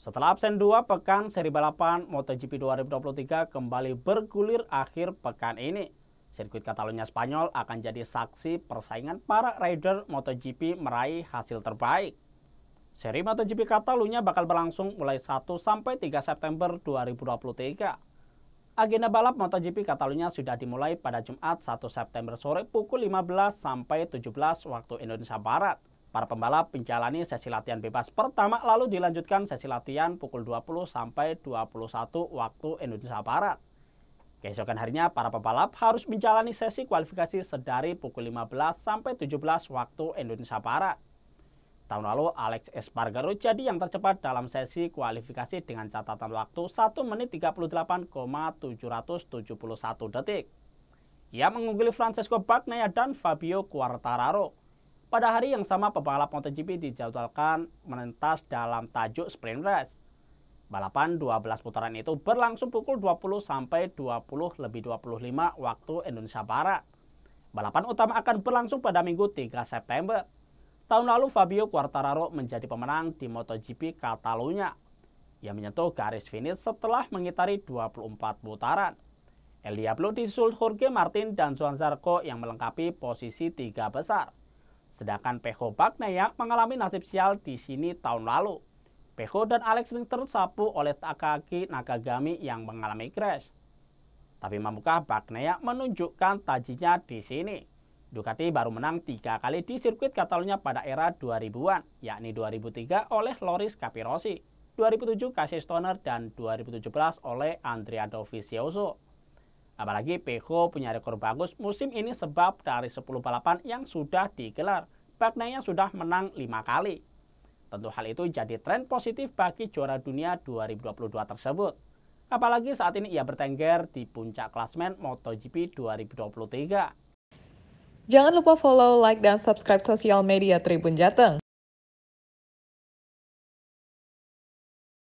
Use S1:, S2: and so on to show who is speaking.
S1: Setelah absen dua pekan seri balapan MotoGP 2023 kembali bergulir akhir pekan ini. Sirkuit Catalunya Spanyol akan jadi saksi persaingan para rider MotoGP meraih hasil terbaik. Seri MotoGP Catalunya bakal berlangsung mulai 1 sampai 3 September 2023. Agenda balap MotoGP Catalunya sudah dimulai pada Jumat 1 September sore pukul 15 sampai 17 waktu Indonesia Barat. Para pembalap menjalani sesi latihan bebas pertama lalu dilanjutkan sesi latihan pukul 20 sampai 21 waktu Indonesia Barat. Keesokan harinya, para pembalap harus menjalani sesi kualifikasi sedari pukul 15 sampai 17 waktu Indonesia Barat. Tahun lalu, Alex Espargaro jadi yang tercepat dalam sesi kualifikasi dengan catatan waktu 1 menit 38,771 detik. Ia mengungguli Francesco Bagnaia dan Fabio Quartararo pada hari yang sama, pebalap MotoGP dijadwalkan menentas dalam tajuk sprint race. Balapan 12 putaran itu berlangsung pukul 20 sampai 20 lebih 25 waktu Indonesia Barat. Balapan utama akan berlangsung pada Minggu 3 September. Tahun lalu Fabio Quartararo menjadi pemenang di MotoGP Catalunya. Ia menyentuh garis finish setelah mengitari 24 putaran. El Diablo disusul Jorge Martin dan Juan Zarco yang melengkapi posisi tiga besar. Sedangkan Peho Bagnayak mengalami nasib sial di sini tahun lalu. Peho dan Alex terus tersapu oleh Takagi Nakagami yang mengalami crash. Tapi mampukah Bagnayak menunjukkan tajinya di sini? Ducati baru menang tiga kali di sirkuit Catalunya pada era 2000-an, yakni 2003 oleh Loris Capirossi, 2007 Casey Stoner, dan 2017 oleh Andrea Dovizioso. Apalagi Peko punya rekor bagus musim ini sebab dari 10 balapan yang sudah digelar, Bagnaia sudah menang lima kali. Tentu hal itu jadi tren positif bagi juara dunia 2022 tersebut. Apalagi saat ini ia bertengger di puncak klasmen MotoGP 2023. Jangan lupa follow, like, dan subscribe sosial media Tribun Jateng.